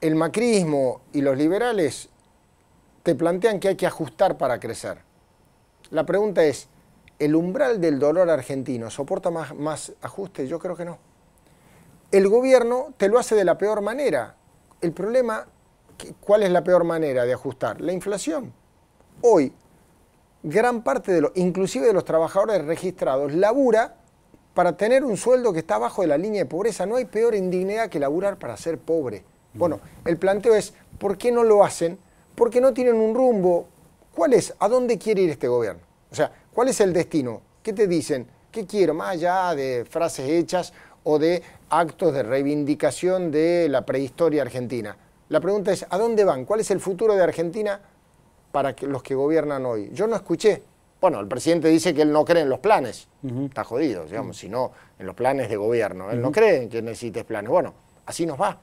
el macrismo y los liberales te plantean que hay que ajustar para crecer. La pregunta es, ¿el umbral del dolor argentino soporta más, ajustes? Yo creo que no. El gobierno te lo hace de la peor manera. El problema, ¿cuál es la peor manera de ajustar? La inflación. Hoy, gran parte de los, inclusive de los trabajadores registrados, labura para tener un sueldo que está abajo de la línea de pobreza. No hay peor indignidad que laburar para ser pobre. Bueno, el planteo es, ¿por qué no lo hacen? Porque no tienen un rumbo. ¿Cuál es? ¿A dónde quiere ir este gobierno? O sea, ¿cuál es el destino? ¿Qué te dicen? ¿Qué quiero? Más allá de frases hechas o de actos de reivindicación de la prehistoria argentina. La pregunta es, ¿a dónde van? ¿Cuál es el futuro de Argentina para los que gobiernan hoy? Yo no escuché. Bueno, el presidente dice que él no cree en los planes. Está jodido, digamos, sino en los planes de gobierno. Él no cree en que necesites planes. Bueno, así nos va.